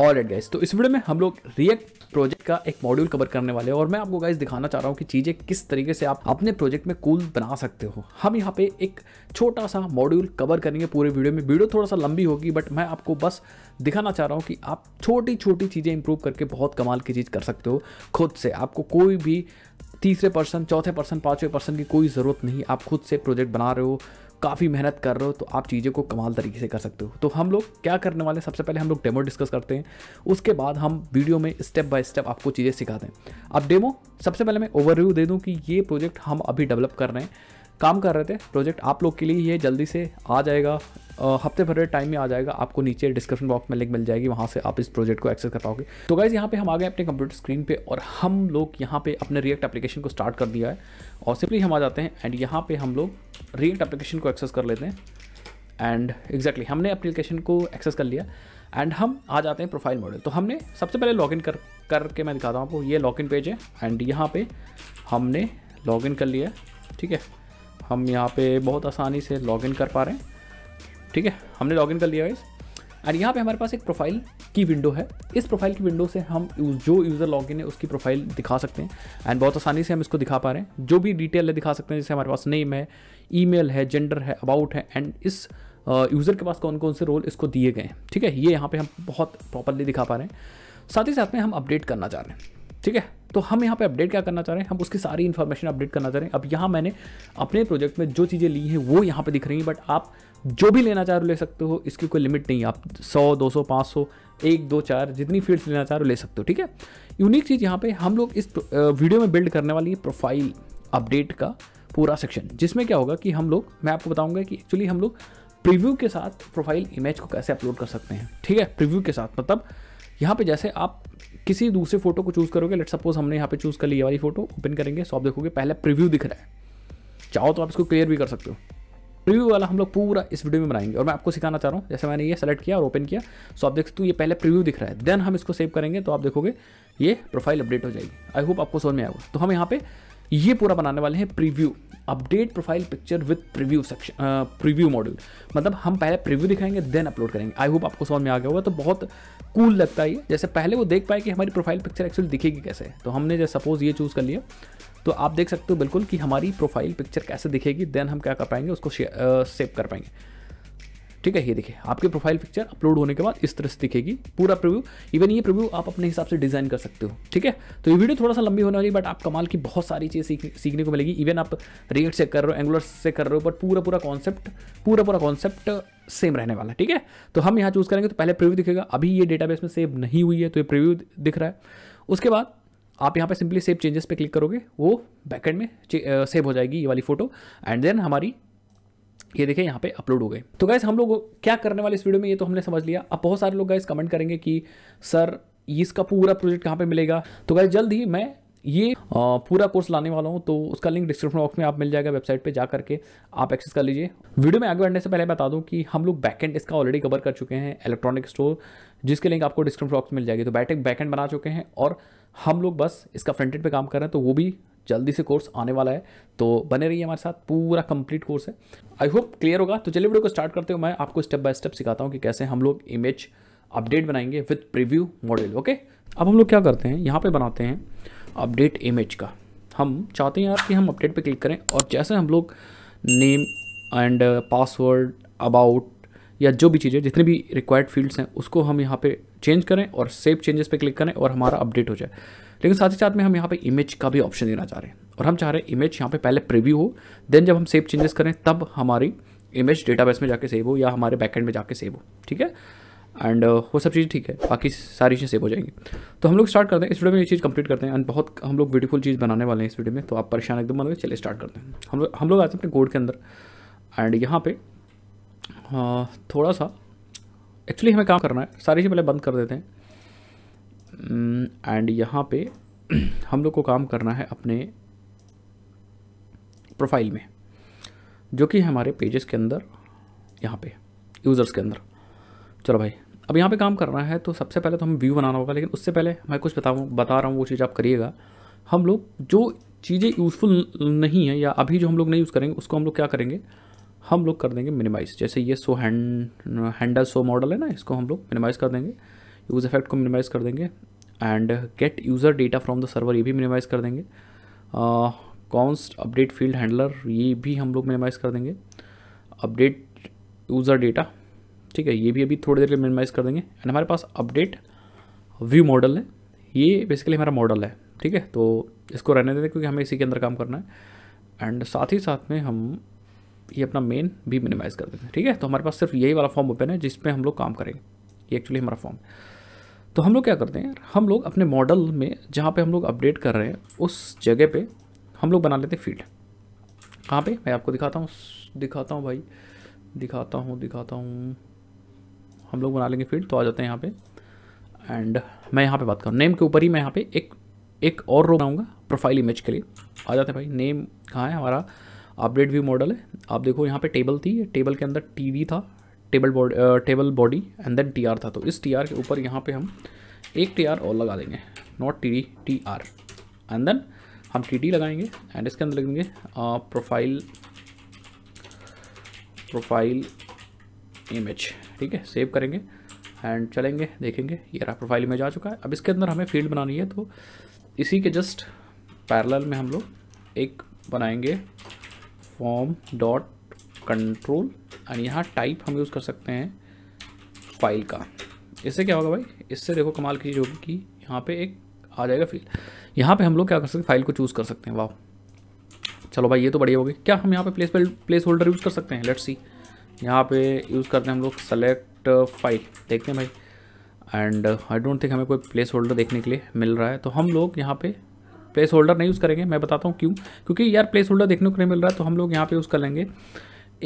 all right guys तो इस video में हम लोग रिएक्ट प्रोजेक्ट का एक मॉड्यूल कवर करने वाले हैं और मैं आपको गाइज दिखाना चाह रहा हूँ कि चीज़ें किस तरीके से आप अपने प्रोजेक्ट में कूल बना सकते हो हम यहाँ पे एक छोटा सा मॉड्यूल कवर करेंगे पूरे वीडियो में वीडियो थोड़ा सा लंबी होगी बट मैं आपको बस दिखाना चाह रहा हूँ कि आप छोटी छोटी चीज़ें इंप्रूव करके बहुत कमाल की चीज़ कर सकते हो खुद से आपको कोई भी तीसरे पर्सन चौथे पर्सन पाँचवें पर्सन की कोई ज़रूरत नहीं आप खुद से प्रोजेक्ट बना रहे हो काफ़ी मेहनत कर रहे हो तो आप चीज़ों को कमाल तरीके से कर सकते हो तो हम लोग क्या करने वाले सबसे पहले हम लोग डेमो डिस्कस करते हैं उसके बाद हम वीडियो में स्टेप बाय स्टेप आपको चीज़ें सिखाते हैं अब डेमो सबसे पहले मैं ओवरव्यू दे दूँ कि ये प्रोजेक्ट हम अभी डेवलप कर रहे हैं काम कर रहे थे प्रोजेक्ट आप लोग के लिए ये जल्दी से आ जाएगा हफ्ते भर टाइम में आ जाएगा आपको नीचे डिस्क्रिप्शन बॉक्स में लिंक मिल जाएगी वहाँ से आप इस प्रोजेक्ट को एक्सेस कर पाओगे तो गाइज़ यहाँ पे हम आ गए अपने कंप्यूटर स्क्रीन पे और हम लोग यहाँ पे अपने रिएक्ट एप्लीकेशन को स्टार्ट कर दिया है और सिंपली हम आ जाते हैं एंड यहाँ पे हम लोग रिएक्ट एप्लीकेशन को एक्सेस कर लेते हैं एंड एग्जैक्टली exactly, हमने एप्लीकेशन को एक्सेस कर लिया एंड हम आ जाते हैं प्रोफाइल मॉडल तो हमने सबसे पहले लॉगिन कर करके मैं दिखाता हूँ आपको ये लॉगिन पेज है एंड यहाँ पे हमने लॉगिन कर लिया ठीक है हम यहाँ पे बहुत आसानी से लॉगिन कर पा रहे हैं ठीक है हमने लॉगिन कर लिया इस एंड यहाँ पे हमारे पास एक प्रोफाइल की विंडो है इस प्रोफाइल की विंडो से हम जो यूज़र लॉगिन है उसकी प्रोफाइल दिखा सकते हैं एंड बहुत आसानी से हम इसको दिखा पा रहे हैं जो भी डिटेल है दिखा सकते हैं जैसे हमारे पास नेम है ई है जेंडर है अबाउट है एंड इस यूज़र uh, के पास कौन कौन से रोल इसको दिए गए हैं ठीक है ये यहाँ पर हम बहुत प्रॉपरली दिखा पा रहे हैं साथ ही साथ में हम अपडेट करना चाह रहे हैं ठीक है तो हम यहाँ पे अपडेट क्या करना चाह रहे हैं हम उसकी सारी इन्फॉर्मेशन अपडेट करना चाह रहे हैं अब यहाँ मैंने अपने प्रोजेक्ट में जो चीज़ें ली हैं वो यहाँ पे दिख रही हैं बट आप जो भी लेना चाह रहे हो ले सकते हो इसकी कोई लिमिट नहीं है आप 100 200 500 एक दो चार जितनी फील्ड्स लेना चाह रहे हो ले सकते हो ठीक है यूनिक चीज़ यहाँ पर हम लोग इस वीडियो में बिल्ड करने वाली है प्रोफाइल अपडेट का पूरा सेक्शन जिसमें क्या होगा कि हम लोग मैं आपको बताऊँगा कि एक्चुअली हम लोग प्रीव्यू के साथ प्रोफाइल इमेज को कैसे अपलोड कर सकते हैं ठीक है प्रीव्यू के साथ मतलब यहाँ पे जैसे आप किसी दूसरे फोटो को चूज़ करोगे लेट सपोज हमने यहाँ पे चूज़ कर ली वाली फोटो ओपन करेंगे सो आप देखोगे पहले प्रिव्यू दिख रहा है चाहो तो आप इसको क्लियर भी कर सकते हो प्रीव्यू वाला हम लोग पूरा इस वीडियो में बनाएंगे और मैं आपको सिखाना चाह रहा हूँ जैसे मैंने ये सेलेक्ट किया और ओपन किया सो तो आप देख सकते हो ये पहले प्रीव्यू दिख रहा है देन हम इसको सेव करेंगे तो आप देखोगे ये प्रोफाइल अपडेट हो जाएगी आई होप आपको समझ में आएगा तो हम यहाँ पे ये पूरा बनाने वाले हैं preview update profile picture with preview section preview module मतलब हम पहले प्रीव्यू दिखाएंगे देन अपलोड करेंगे आई होप आपको समझ में आ गया होगा तो बहुत कूल cool लगता है ये जैसे पहले वो देख पाए कि हमारी प्रोफाइल पिक्चर एक्चुअली दिखेगी कैसे तो हमने जैसे सपोज ये चूज़ कर लिया तो आप देख सकते हो बिल्कुल कि हमारी प्रोफाइल पिक्चर कैसे दिखेगी देन हम क्या कर पाएंगे उसको सेव कर पाएंगे ठीक है ये देखिए आपके प्रोफाइल पिक्चर अपलोड होने के बाद इस तरह से दिखेगी पूरा प्रिव्यू इवन ये प्रिव्यू आप अपने हिसाब से डिजाइन कर सकते हो ठीक है तो ये वीडियो थोड़ा सा लंबी होने वाली बट आप कमाल की बहुत सारी चीज़ सीखने को मिलेगी इवन आप रेट से कर रहे हो एंगुलर से कर रहे हो बट पूरा पूरा कॉन्सेप्ट पूरा पूरा कॉन्सेप्ट सेम रहने वाला है ठीक है तो हम यहाँ चूज़ करेंगे तो पहले प्रिव्यू दिखेगा अभी ये डेटाबेस में सेव नहीं हुई है तो ये प्रिव्यू दिख रहा है उसके बाद आप यहाँ पे सिंपली सेव चेंजेस पे क्लिक करोगे वो बैकेंड में सेव हो जाएगी ये वाली फोटो एंड देन हमारी ये देखिए यहाँ पे अपलोड हो गए तो गैस हम लोग क्या करने वाले इस वीडियो में ये तो हमने समझ लिया अब बहुत सारे लोग गैस कमेंट करेंगे कि सर इसका पूरा प्रोजेक्ट कहाँ पे मिलेगा तो गैस जल्द ही मैं ये पूरा कोर्स लाने वाला हूँ तो उसका लिंक डिस्क्रिप्शन बॉक्स में आप मिल जाएगा वेबसाइट पे जा करके आप एक्सेस कर लीजिए वीडियो में आगे बढ़ने से पहले बता दूँ कि हम लोग बैकेंड इसका ऑलरेडी कवर कर चुके हैं इलेक्ट्रॉनिक स्टोर जिसके लिंक आपको डिस्क्रिप्शन बॉक्स में मिल जाएगी तो बैटेक बैकेंड बना चुके हैं और हम लोग बस इसका एंड पे काम कर रहे हैं तो वो भी जल्दी से कोर्स आने वाला है तो बने रहिए हमारे साथ पूरा कंप्लीट कोर्स है आई होप क्लियर होगा तो चलिए वीडियो को स्टार्ट करते हो मैं आपको स्टेप बाय स्टेप सिखाता हूँ कि कैसे हम लोग इमेज अपडेट बनाएंगे विथ प्रिव्यू मॉडल ओके अब हम लोग क्या करते हैं यहाँ पर बनाते हैं अपडेट इमेज का हम चाहते हैं यार कि हम अपडेट पर क्लिक करें और जैसे हम लोग नेम एंड पासवर्ड अबाउट या जो भी चीज़ें जितने भी रिक्वायर्ड फील्ड्स हैं उसको हम यहाँ पे चेंज करें और सेव चेंजेस पे क्लिक करें और हमारा अपडेट हो जाए लेकिन साथ ही साथ में हम यहाँ पे इमेज का भी ऑप्शन देना चाह रहे हैं और हम चाह रहे हैं इमेज यहाँ पे पहले प्रीव्यू हो देन जब हम सेव चेंजेस करें तब हमारी इमेज डेटाबेस में जाके सेव हो या हमारे बैकेंड में जाके सेव हो ठीक है एंड uh, वो सब चीज़ ठीक है बाकी सारी चीज़ें सेव हो जाएंगी तो हम लोग स्टार्ट करते हैं इस वीडियो में ये चीज़ कंप्लीट करते हैं एंड बहुत हम लोग ब्यूटीफुल चीज़ बनाने वाले हैं इस वीडियो में तो आप परेशान एकदम बनोगे चलिए स्टार्ट करते हैं हम लोग हम लोग आते हैं अपने कोड के अंदर एंड यहाँ पे uh, थोड़ा सा एक्चुअली हमें काम करना है सारी चीज़ पहले बंद कर देते हैं एंड mm, यहाँ पे हम लोग को काम करना है अपने प्रोफाइल में जो कि हमारे पेजेस के अंदर यहाँ पे यूज़र्स के अंदर चलो भाई अब यहाँ पे काम करना है तो सबसे पहले तो हम व्यू बनाना होगा लेकिन उससे पहले मैं कुछ बताऊँ बता रहा हूँ वो चीज़ आप करिएगा हम लोग जो चीज़ें यूज़फुल नहीं है या अभी जो हम लोग नहीं यूज़ करेंगे उसको हम लोग क्या करेंगे हम लोग कर देंगे मिनिमाइज़ जैसे ये so hand handle so model है ना इसको हम लोग मिनिमाइज़ कर देंगे यूज़ इफेक्ट को मिनिमाइज़ कर देंगे and get user data from the server ये भी मिनिमाइज़ कर देंगे कॉन्स्ट अपडेट फील्ड हैंडलर ये भी हम लोग मिनिमाइज़ कर देंगे अपडेट यूज़र डेटा ठीक है ये भी अभी थोड़ी देर के मिनिमाइज़ कर देंगे एंड हमारे पास अपडेट व्यू मॉडल है ये बेसिकली हमारा मॉडल है ठीक है तो इसको रहने देते क्योंकि हमें इसी के अंदर काम करना है एंड साथ ही साथ में हम ये अपना मेन भी मिनिमाइज़ कर देते हैं ठीक है तो हमारे पास सिर्फ यही वाला फॉर्म ओपन है जिसमें हम लोग काम करेंगे ये एक्चुअली हमारा फॉर्म है तो हम लोग क्या करते हैं हम लोग अपने मॉडल में जहाँ पे हम लोग अपडेट कर रहे हैं उस जगह पे हम लोग बना लेते हैं फील्ड कहाँ पे मैं आपको दिखाता हूँ दिखाता हूँ भाई दिखाता हूँ दिखाता हूँ हम लोग बना लेंगे फील्ड तो आ जाते हैं यहाँ पे एंड मैं यहाँ पे बात करूँ नेम के ऊपर ही मैं यहाँ पे एक एक और रो बनाऊँगा प्रोफाइल इमेज के लिए आ जाते हैं भाई नेम कहाँ है हमारा अपडेट व्यू मॉडल है आप देखो यहाँ पे टेबल थी टेबल के अंदर टीवी था table body table body and then T था तो इस टी के ऊपर यहाँ पर हम एक टी और लगा देंगे not T D T R and then हम टी डी लगाएंगे एंड इसके अंदर लिख देंगे प्रोफाइल प्रोफाइल इमेज ठीक है सेव करेंगे एंड चलेंगे देखेंगे ये रहा प्रोफाइल इमेज आ चुका है अब इसके अंदर हमें फील्ड बनानी है तो इसी के जस्ट पैरेलल में हम लोग एक बनाएंगे फॉर्म डॉट कंट्रोल एंड यहाँ टाइप हम यूज़ कर सकते हैं फाइल का इससे क्या होगा भाई इससे देखो कमाल की चीज़ होगी कि यहाँ पे एक आ जाएगा फील्ड यहाँ पे हम लोग क्या कर सकते हैं फाइल को चूज़ कर सकते हैं वाह चलो भाई ये तो बढ़िया हो गई क्या हम यहाँ पे प्लेस प्लेस होल्डर यूज़ कर सकते हैं लेट्स सी यहाँ पे यूज़ करते हैं हम लोग सेलेक्ट फाइल देखते हैं भाई एंड आई डोंट थिंक हमें कोई प्लेस होल्डर देखने के लिए मिल रहा है तो हम लोग यहाँ पे प्लेस होल्डर नहीं यूज़ करेंगे मैं बताता हूँ क्यों क्योंकि यार प्लेस होल्डर देखने को नहीं मिल रहा है तो हम लोग यहाँ पे यूज़ कर लेंगे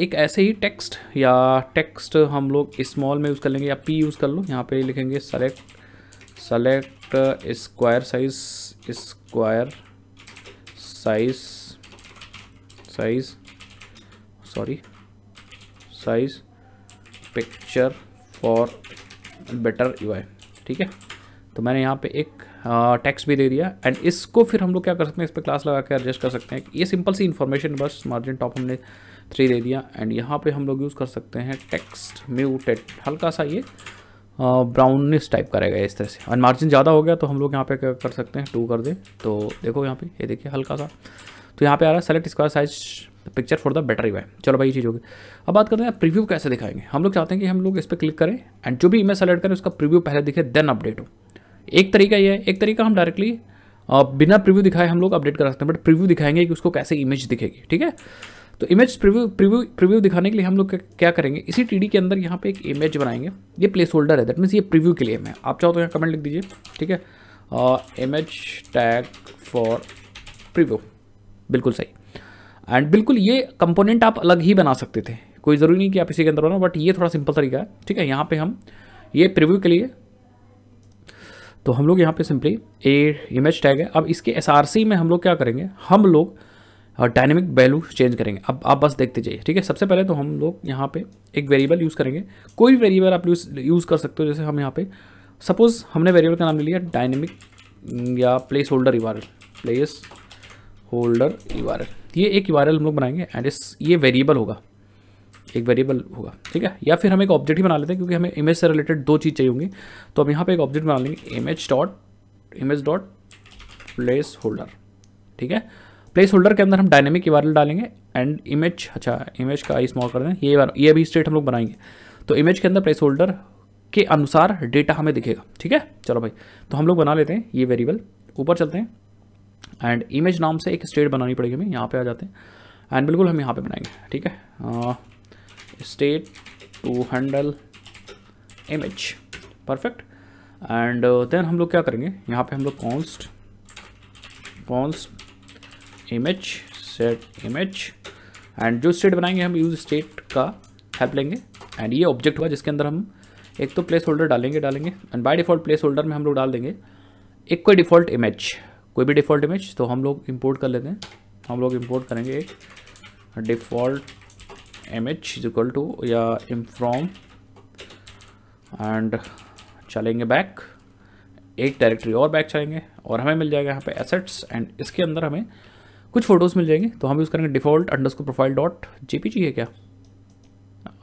एक ऐसे ही टेक्स्ट या टेक्स्ट हम लोग स्मॉल में यूज़ कर लेंगे या पी यूज़ कर लो यहाँ पे लिखेंगे select select square size square size size sorry size picture for better you ठीक है तो मैंने यहाँ पे एक टेक्स्ट भी दे दिया एंड इसको फिर हम लोग क्या कर सकते हैं इस पर क्लास लगा के एडजस्ट कर सकते हैं ये सिंपल सी इन्फॉर्मेशन बस मार्जिन टॉप हमने थ्री दे दिया एंड यहाँ पे हम लोग यूज़ कर सकते हैं टेक्स्ट म्यूटेड हल्का सा ये ब्राउनिस टाइप का रहेगा इस तरह से एंड मार्जिन ज़्यादा हो गया तो हम लोग यहाँ पे क्या कर सकते हैं टू कर दें तो देखो यहाँ पे ये देखिए हल्का सा तो यहाँ पे आ रहा है select square size picture for the battery Y चलो भाई ये चीज़ होगी अब बात करते हैं प्रीव्यू कैसे दिखाएंगे हम लोग चाहते हैं कि हम लोग इस पर क्लिक करें एंड जो भी इमेज सेलेक्ट करें उसका प्रीव्यू पहले दिखे देन अपडेट हो एक तरीका ये है एक तरीका हम डायरेक्टली बिना प्रीव्यू दिखाए हम लोग अपडेट करा सकते हैं बट प्रीव्यू दिखाएंगे कि उसको कैसे इमेज दिखेगी ठीक है तो इमेज प्रिव्यू प्रिव्यू प्रिव्यू दिखाने के लिए हम लोग क्या करेंगे इसी टी के अंदर यहाँ पे एक इमेज बनाएंगे ये प्लेस होल्डर है दैट मीन्स ये प्रिव्यू के लिए मैं आप चाहो तो यहाँ कमेंट लिख दीजिए ठीक है इमेज टैग फॉर प्रिव्यू बिल्कुल सही एंड बिल्कुल ये कंपोनेंट आप अलग ही बना सकते थे कोई ज़रूरी नहीं कि आप इसी के अंदर बनाओ बट ये थोड़ा सिंपल तरीका है ठीक है यहाँ पे हम ये प्रिव्यू के लिए तो हम लोग यहाँ पे सिंपली ए इमेज टैग है अब इसके एस में हम लोग क्या करेंगे हम लोग डायनेमिक वैल्यू चेंज करेंगे अब आप बस देखते जाइए ठीक है सबसे पहले तो हम लोग यहाँ पे एक वेरिएबल यूज़ करेंगे कोई भी वेरिएबल आप यूज़ यूज़ कर सकते हो जैसे हम यहाँ पे सपोज़ हमने वेरिएबल का नाम ले लिया डायनेमिक हम्म, या placeholder you placeholder you ये एक यू हम लोग बनाएंगे एंड इस ये वेरिएबल होगा एक वेरिएबल होगा ठीक है या फिर हम एक ऑब्जेक्ट ही बना लेते हैं क्योंकि हमें इमेज से रिलेटेड दो चीज़ चाहिए होंगी तो हम यहाँ पर एक ऑब्जेक्ट बना लेंगे image dot image dot placeholder ठीक है प्लेस होल्डर के अंदर हम डायनेमिक यूआरएल डालेंगे एंड इमेज अच्छा इमेज का आई स्मॉल कर दें ये ये अभी स्टेट हम लोग बनाएंगे तो इमेज के अंदर प्लेस होल्डर के अनुसार डेटा हमें दिखेगा ठीक है चलो भाई तो हम लोग बना लेते हैं ये वेरिएबल ऊपर चलते हैं एंड इमेज नाम से एक स्टेट बनानी पड़ेगी हमें यहाँ पर आ जाते हैं एंड बिल्कुल हम यहाँ पर बनाएंगे ठीक है state to handle image perfect and then हम लोग क्या करेंगे यहाँ पे हम लोग const const image set image and जो स्टेट बनाएंगे हम यूज स्टेट का हेल्प लेंगे एंड ये ऑब्जेक्ट हुआ जिसके अंदर हम एक तो प्लेस होल्डर डालेंगे डालेंगे and by default placeholder में हम लोग डाल देंगे एक कोई डिफ़ॉल्ट इमेज कोई भी डिफ़ॉल्ट इमेज तो हम लोग इम्पोर्ट कर लेते हैं हम लोग इम्पोर्ट करेंगे एक default image is equal to या इम फ्रॉम एंड चलेंगे बैक एक डायरेक्टरी और बैक चलेंगे और हमें मिल जाएगा यहाँ पे एसेट्स एंड इसके अंदर हमें कुछ फ़ोटोज़ मिल जाएंगे तो हम यूज़ करेंगे default underscore profile dot J है क्या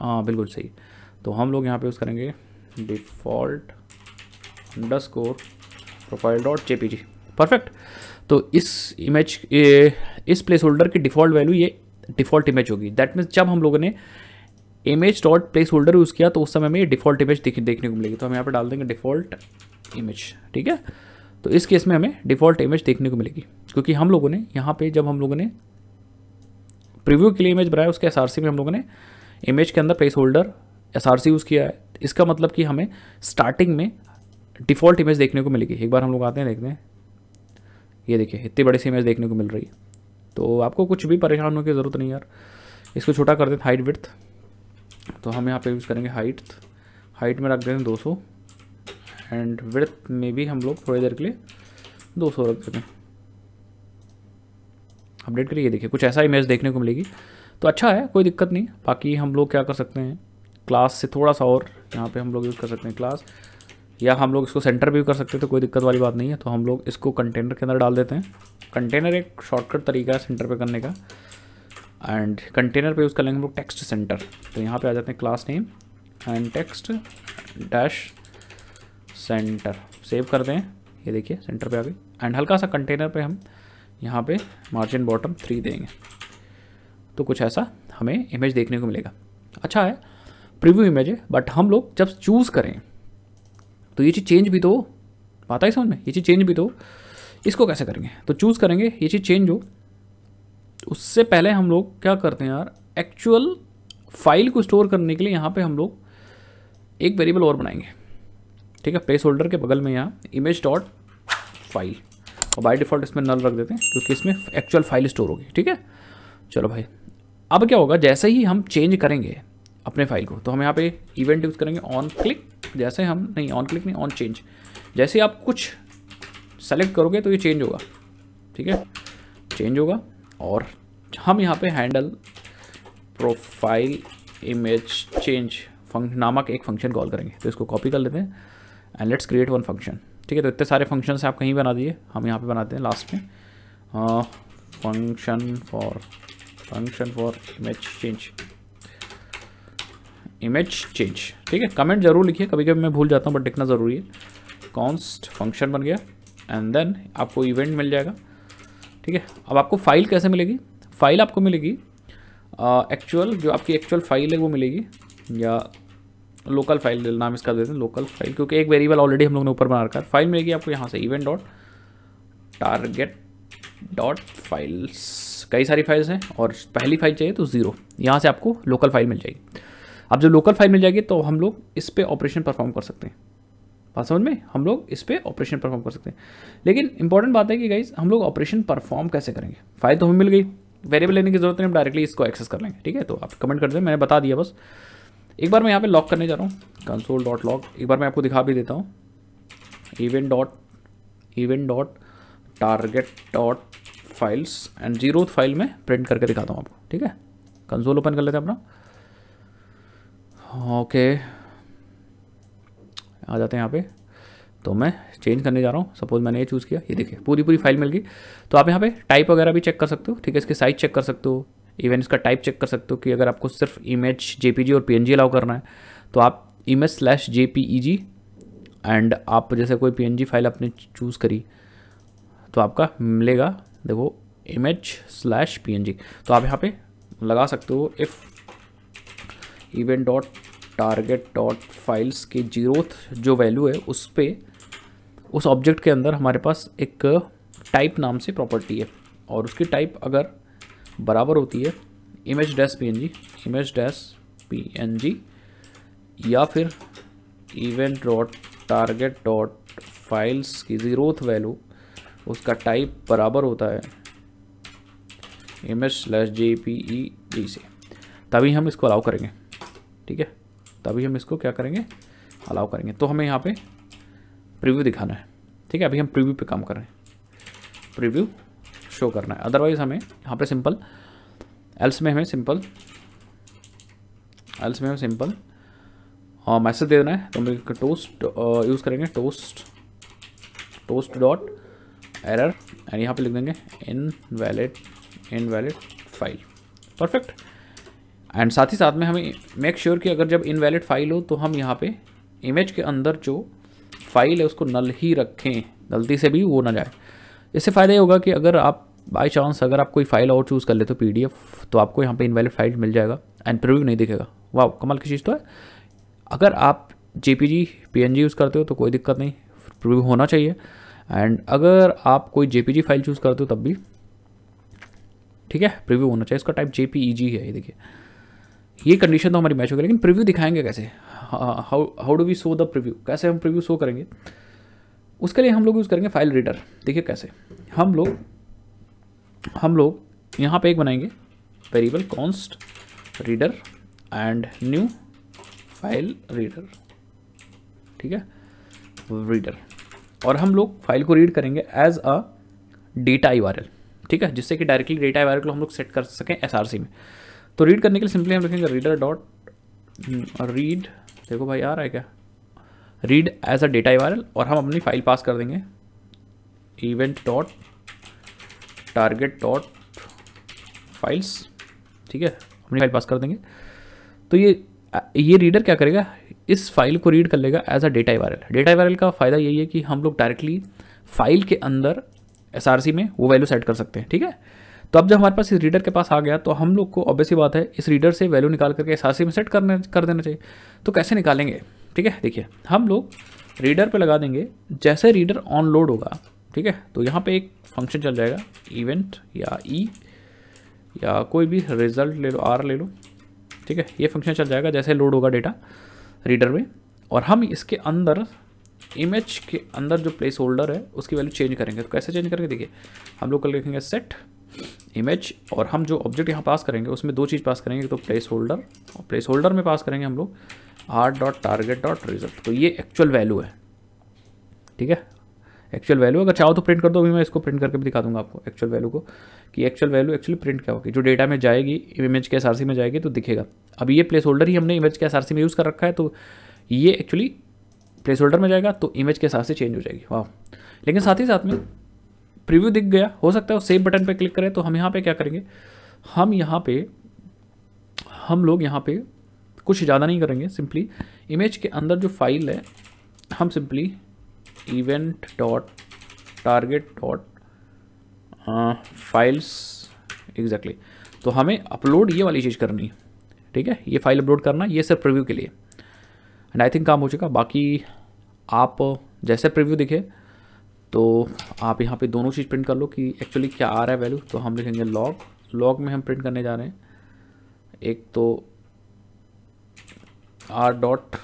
हाँ बिल्कुल सही तो हम लोग यहाँ पे यूज़ करेंगे default underscore profile dot J perfect तो इस इमेज इस प्लेस होल्डर की डिफ़ॉल्ट वैल्यू ये डिफ़ॉल्ट इमेज होगी दैट मीन्स जब हम लोगों ने image dot placeholder use किया तो उस समय में ये डिफ़ॉल्ट इमेज देखने को मिलेगी तो हम यहाँ पर डाल देंगे डिफ़ॉल्ट इमेज ठीक है तो इस केस में हमें डिफ़ॉल्ट इमेज देखने को मिलेगी क्योंकि हम लोगों ने यहाँ पे जब हम लोगों ने प्रीव्यू के लिए इमेज बनाया उसके एस में हम लोगों ने इमेज के अंदर प्लेस होल्डर एस यूज़ किया है इसका मतलब कि हमें स्टार्टिंग में डिफ़ॉल्ट इमेज देखने को मिलेगी एक बार हम लोग आते हैं देखते हैं ये देखिए इतनी बड़ी सी इमेज देखने को मिल रही है तो आपको कुछ भी परेशान होने की ज़रूरत नहीं यार इसको छोटा कर देते हाइट विथ तो हम यहाँ पर यूज़ करेंगे हाइट हाइट में रख देते हैं दो एंड विर्थ में भी हम लोग थोड़ी देर के लिए 200 रख देते हैं अपडेट करिए देखिए कुछ ऐसा इमेज देखने को मिलेगी तो अच्छा है कोई दिक्कत नहीं बाकी हम लोग क्या कर सकते हैं क्लास से थोड़ा सा और यहाँ पे हम लोग यूज़ कर सकते हैं क्लास या हम लोग इसको सेंटर भी कर सकते हैं तो कोई दिक्कत वाली बात नहीं है तो हम लोग इसको कंटेनर के अंदर डाल देते हैं कंटेनर एक शॉर्टकट तरीका है सेंटर पे करने का एंड कंटेनर पे यूज़ कर लेंगे हम लोग टेक्स्ट सेंटर तो यहाँ पे आ जाते हैं class name and text dash center save कर दें ये देखिए सेंटर पे आ गई एंड हल्का सा कंटेनर पे हम यहाँ पे मार्जिन बॉटम थ्री देंगे तो कुछ ऐसा हमें इमेज देखने को मिलेगा अच्छा है प्रीव्यू इमेज है बट हम लोग जब चूज़ करें तो ये चीज़ चेंज भी तो बात आई समझ में ये चीज़ चेंज भी तो इसको कैसे करेंगे तो चूज़ करेंगे ये चीज़ चेंज हो तो उससे पहले हम लोग क्या करते हैं यार एक्चुअल फाइल को स्टोर करने के लिए यहाँ पे हम लोग एक वेरिएबल और बनाएंगे ठीक है प्लेस होल्डर के बगल में यहाँ इमेज डॉट फाइल और बाई डिफ़ॉल्ट इसमें नल रख देते हैं क्योंकि इसमें एक्चुअल फाइल स्टोर होगी ठीक है चलो भाई अब क्या होगा जैसे ही हम चेंज करेंगे अपने फाइल को तो हम यहाँ पे इवेंट यूज़ करेंगे ऑन क्लिक जैसे हम नहीं ऑन क्लिक नहीं ऑन चेंज जैसे आप कुछ सेलेक्ट करोगे तो ये चेंज होगा ठीक है चेंज होगा और हम यहाँ पे handle profile image change func नामक एक फंक्शन कॉल करेंगे तो इसको कॉपी कर लेते हैं and let's create one function ठीक है तो इतने सारे फंक्शन आप कहीं बना दिए हम यहाँ पे बनाते हैं लास्ट में function for function for image change image change ठीक है कमेंट जरूर लिखिए कभी कभी मैं भूल जाता हूँ बट लिखना ज़रूरी है कॉन्स्ट फंक्शन बन गया एंड देन आपको इवेंट मिल जाएगा ठीक है अब आपको फाइल कैसे मिलेगी फाइल आपको मिलेगी एक्चुअल uh, जो आपकी एक्चुअल फाइल है वो मिलेगी या लोकल फाइल नाम इसका देते हैं लोकल फाइल क्योंकि एक वेरिएबल ऑलरेडी हम लोग ने ऊपर बना रखा है फाइल मिलेगी आपको यहाँ से event dot target dot files कई सारी फाइल्स हैं और पहली फाइल चाहिए तो ज़ीरो यहाँ से आपको लोकल फाइल मिल जाएगी अब जब लोकल फाइल मिल जाएगी तो हम लोग इस पर ऑपरेशन परफॉर्म कर सकते हैं बात समझ में हम लोग इस पर ऑपरेशन परफॉर्म कर सकते हैं लेकिन इंपॉर्टेंट बात है कि गाइज हम लोग ऑपरेशन परफॉर्म कैसे करेंगे फाइल तो हमें मिल गई वेरिएबल लेने की जरूरत नहीं हम डायरेक्टली इसको एक्सेस कर लेंगे ठीक है तो आप कमेंट कर दें मैंने बता दिया बस एक बार मैं यहाँ पे लॉक करने जा रहा हूँ कंसोल डॉट लॉक एक बार मैं आपको दिखा भी देता हूँ event dot event dot target dot files and zero file में प्रिंट करके दिखाता हूँ आपको ठीक है कंसोल ओपन कर लेते हैं अपना ओके आ जाते हैं यहाँ पे तो मैं चेंज करने जा रहा हूँ सपोज मैंने ये चूज़ किया ये देखिए पूरी पूरी फाइल मिल गई तो आप यहाँ पे टाइप वगैरह भी चेक कर सकते हो ठीक है इसके साइज चेक कर सकते हो इवन इसका टाइप चेक कर सकते हो कि अगर आपको सिर्फ इमेज जे और पी अलाउ करना है तो आप इमेज स्लैश जे एंड आप जैसे कोई पी फाइल आपने चूज़ करी तो आपका मिलेगा देखो इमेज स्लैश पी तो आप यहाँ पे लगा सकते हो if event dot target dot files के जीरोथ जो वैल्यू है उस पर उस ऑब्जेक्ट के अंदर हमारे पास एक टाइप नाम से प्रॉपर्टी है और उसकी टाइप अगर बराबर होती है image dash P image dash P या फिर event dot target dot files की ज़ीरोथ वैल्यू उसका टाइप बराबर होता है image slash J P E G से तभी हम इसको अलाउ करेंगे ठीक है तभी हम इसको क्या करेंगे अलाउ करेंगे तो हमें यहाँ पे प्रीव्यू दिखाना है ठीक है अभी हम प्रीव्यू पे काम कर रहे हैं प्रीव्यू शो करना है अदरवाइज हमें यहाँ पे सिंपल एल्स में हमें सिंपल एल्स में हमें सिंपल मैसेज हाँ, दे देना है तो हम टोस्ट यूज़ करेंगे toast toast dot error and यहाँ पे लिख देंगे invalid invalid file perfect and साथ ही साथ में हमें मेक श्योर sure कि अगर जब इन वैलिड फाइल हो तो हम यहाँ पे इमेज के अंदर जो फाइल है उसको नल ही रखें गलती से भी वो ना जाए इससे फ़ायदा ये होगा कि अगर आप बाई चांस अगर आप कोई फाइल और चूज़ कर लेते हो पी तो आपको यहाँ पर इनवैलिड फाइल मिल जाएगा एंड प्रिव्यू नहीं दिखेगा वाह कमाल की चीज़ तो है अगर आप जे पी यूज़ करते हो तो कोई दिक्कत नहीं प्रिव्यू होना चाहिए एंड अगर आप कोई जे फाइल चूज़ करते हो तब भी ठीक है प्रिव्यू होना चाहिए इसका टाइप जे e है ये देखिए ये कंडीशन तो हमारी मैच होगी लेकिन प्रिव्यू दिखाएंगे कैसे how how do we show the preview कैसे हम प्रिव्यू शो करेंगे उसके लिए हम लोग यूज़ करेंगे फाइल रीडर देखिए कैसे हम लोग हम लोग यहाँ पे एक बनाएंगे variable const reader and new file reader ठीक है रीडर और हम लोग फाइल को रीड करेंगे एज अ डेटा आई ठीक है जिससे कि डायरेक्टली डेटा आई को हम लोग सेट कर सकें एस में तो रीड करने के लिए सिंपली हम लिखेंगे रीडर डॉट रीड देखो भाई आ रहा है क्या रीड एज अ डेटा आई और हम अपनी फाइल पास कर देंगे event dot target dot files ठीक है अपनी फाइल पास कर देंगे तो ये ये रीडर क्या करेगा इस फाइल को रीड कर लेगा एज अ डेटा वायरल डेटा वायरल का फ़ायदा यही है कि हम लोग डायरेक्टली फाइल के अंदर एस में वो वैल्यू सेट कर सकते हैं ठीक है तो अब जब हमारे पास इस रीडर के पास आ गया तो हम लोग को ऑब्वियसली बात है इस रीडर से वैल्यू निकाल करके एस में सेट करने कर देना चाहिए तो कैसे निकालेंगे ठीक है देखिए हम लोग रीडर पे लगा देंगे जैसे रीडर ऑन लोड होगा ठीक है तो यहाँ पे एक फंक्शन चल जाएगा इवेंट या ई e, या कोई भी रिजल्ट ले लो आर ले लो ठीक है ये फंक्शन चल जाएगा जैसे लोड होगा डेटा रीडर में और हम इसके अंदर इमेज के अंदर जो प्लेस होल्डर है उसकी वैल्यू चेंज करेंगे तो कैसे चेंज करेंगे देखिए हम लोग कल लिखेंगे सेट इमेज और हम जो ऑब्जेक्ट यहाँ पास करेंगे उसमें दो चीज़ पास करेंगे तो प्लेस होल्डर और प्लेस होल्डर में पास करेंगे हम लोग R dot target dot result तो ये एक्चुअल वैल्यू है ठीक है एक्चुअल वैल्यू अगर चाहो तो प्रिंट कर दो अभी मैं इसको प्रिंट करके भी दिखा दूंगा आपको एक्चुअल वैल्यू को कि एक्चुअल वैल्यू एक्चुअली प्रिंट क्या होगी जो डेटा में जाएगी इमेज के एस में जाएगी तो दिखेगा अभी ये प्लेस होल्डर ही हमने इमेज के एस में यूज़ कर रखा है तो ये एक्चुअली प्लेस होल्डर में जाएगा तो इमेज के हिसाब से चेंज हो जाएगी वाह लेकिन साथ ही साथ में प्रिव्यू दिख गया हो सकता है सेव बटन पर क्लिक करें तो हम यहाँ पर क्या करेंगे हम यहाँ पर हम लोग यहाँ पर कुछ ज़्यादा नहीं करेंगे सिंपली इमेज के अंदर जो फाइल है हम simply event dot target dot files uh, exactly तो हमें अपलोड ये वाली चीज़ करनी है ठीक है ये फाइल अपलोड करना ये सिर्फ प्रिव्यू के लिए एंड आई थिंक काम हो चुका बाकी आप जैसे प्रिव्यू दिखे तो आप यहाँ पे दोनों चीज़ प्रिंट कर लो कि एक्चुअली क्या आ रहा है वैल्यू तो हम लिखेंगे लॉग लॉग में हम प्रिंट करने जा रहे हैं एक तो R dot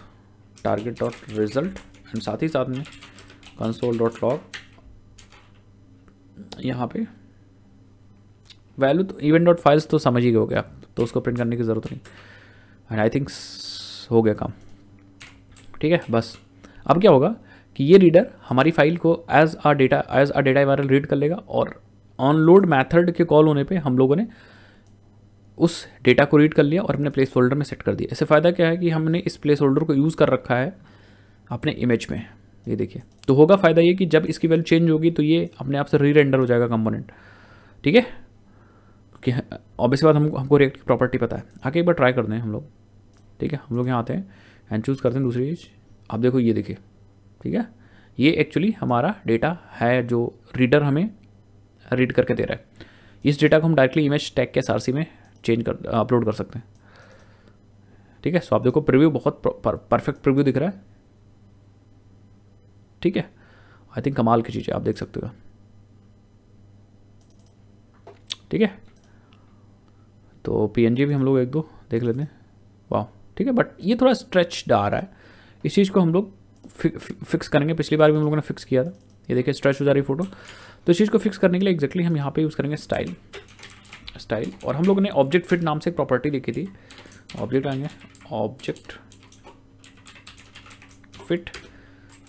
target dot result and साथ ही साथ में कंसोल डॉट लॉग यहाँ पे वैल्यू तो इवेंट डॉट फाइल्स तो समझ ही हो गया तो उसको प्रिंट करने की ज़रूरत नहीं एंड आई थिंक हो गया काम ठीक है बस अब क्या होगा कि ये रीडर हमारी फाइल को as a data as a data वायरल रीड कर लेगा और ऑनलोड मैथड के कॉल होने पर हम लोगों ने उस डेटा को रीड कर लिया और अपने प्लेस होल्डर में सेट कर दिया इससे फ़ायदा क्या है कि हमने इस प्लेस होल्डर को यूज़ कर रखा है अपने इमेज में ये देखिए तो होगा फ़ायदा ये कि जब इसकी वैल्यू चेंज होगी तो ये अपने आप से री रेंडर हो जाएगा कंपोनेंट ठीक है कि ऑब्वियस हाँ, बात हमको हमको रिएक्ट की प्रॉपर्टी पता है आके एक बार ट्राई करते हैं हम लोग ठीक है हम लोग यहाँ आते हैं एंड चूज़ करते हैं दूसरी चीज़ आप देखो ये देखिए ठीक है ये एक्चुअली हमारा डेटा है जो रीडर हमें रीड करके दे रहा है इस डेटा को हम डायरेक्टली इमेज टैग के एस में चेंज कर अपलोड कर सकते हैं ठीक है सो आप देखो प्रिव्यू बहुत परफेक्ट प्रिव्यू दिख रहा है ठीक है आई थिंक कमाल की चीज़ है आप देख सकते हो ठीक है तो पी भी हम लोग एक दो देख लेते हैं वाह ठीक है बट ये थोड़ा स्ट्रेच आ रहा है इस चीज़ को हम लोग फि, फिक्स करेंगे पिछली बार भी हम लोगों ने फिक्स किया था ये देखिए स्ट्रेच हो जा रही फोटो तो इस चीज़ को फिक्स करने के लिए एक्जैक्टली exactly हम यहाँ पे यूज़ करेंगे स्टाइल स्टाइल और हम लोगों ने ऑब्जेक्ट फिट नाम से एक प्रॉपर्टी लिखी थी ऑब्जेक्ट आएंगे object fit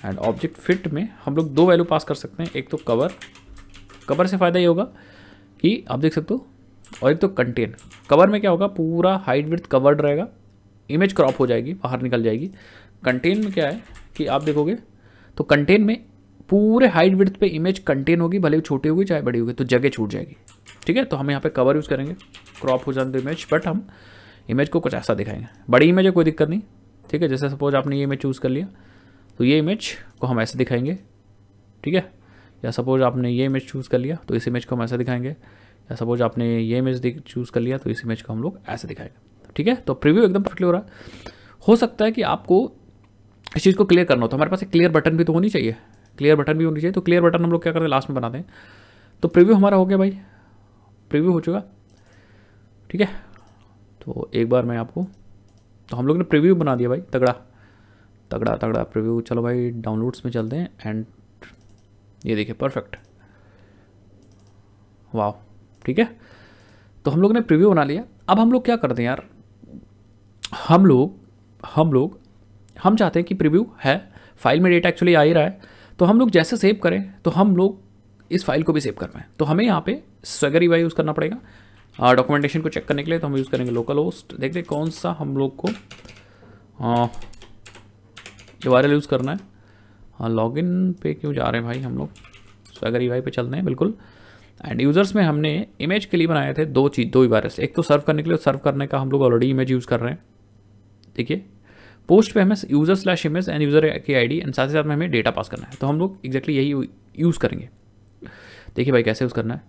and object fit में हम लोग दो वैल्यू पास कर सकते हैं एक तो कवर कवर से फ़ायदा ये होगा कि आप देख सकते हो और एक तो कंटेन कवर में क्या होगा पूरा हाइट विथ कवर्ड रहेगा इमेज क्रॉप हो जाएगी बाहर निकल जाएगी कंटेन में क्या है कि आप देखोगे तो कंटेन में पूरे हाइट विथ पे इमेज कंटेन होगी भले ही छोटी होगी चाहे बड़ी होगी तो जगह छूट जाएगी ठीक है तो हम यहाँ पे कवर यूज़ करेंगे क्रॉप हो जाते इमेज बट हम इमेज को कुछ ऐसा दिखाएंगे बड़ी इमेज है कोई दिक्कत नहीं ठीक है जैसे सपोज आपने ये इमेज चूज़ कर लिया तो ये इमेज को हम ऐसे दिखाएंगे ठीक है या सपोज आपने ये इमेज चूज़ कर लिया तो इस इमेज को हम ऐसे दिखाएंगे या सपोज आपने ये इमेज चूज़ कर लिया तो इस इमेज को हम लोग ऐसे दिखाएंगे ठीक है तो प्रिव्यू एकदम परफेक्टली हो रहा है हो सकता है कि आपको इस चीज़ को क्लियर करना हो तो हमारे पास एक क्लियर बटन भी तो होनी चाहिए क्लियर बटन भी होनी चाहिए तो क्लियर बटन हम लोग क्या करते हैं लास्ट में बनाते हैं तो प्रिव्यू हमारा हो गया भाई प्रिव्यू हो चुका ठीक है तो एक बार मैं आपको तो हम लोग ने प्रिव्यू बना दिया भाई तगड़ा तगड़ा तगड़ा प्रिव्यू चलो भाई डाउनलोड्स में चलते हैं एंड ये देखिए परफेक्ट वाह ठीक है तो हम लोग ने प्रिव्यू बना लिया अब हम लोग क्या करते हैं यार हम लोग हम लोग हम चाहते हैं कि प्रिव्यू है फाइल में डेटा एक्चुअली आ ही रहा है तो हम लोग जैसे सेव करें तो हम लोग इस फाइल को भी सेव कर पाएँ तो हमें यहाँ पे स्वेगर ई यूज़ करना पड़ेगा डॉक्यूमेंटेशन को चेक करने के लिए तो हम यूज़ करेंगे लोकल होस्ट देखते कौन सा हम लोग को ये वायरल यूज़ करना है हाँ लॉगिन पे क्यों जा रहे हैं भाई हम लोग अगर ई e पे चलते हैं बिल्कुल एंड यूज़र्स में हमने इमेज के लिए बनाए थे दो चीज़ दो ही वायरस एक तो सर्व करने के लिए सर्व करने का हम लोग ऑलरेडी इमेज यूज़ कर रहे हैं ठीक है पोस्ट पे हमें user slash image and user की आईडी एंड साथ ही साथ में हमें डेटा पास करना है तो हम लोग एक्जैक्टली यही यूज़ करेंगे देखिए भाई कैसे यूज़ करना है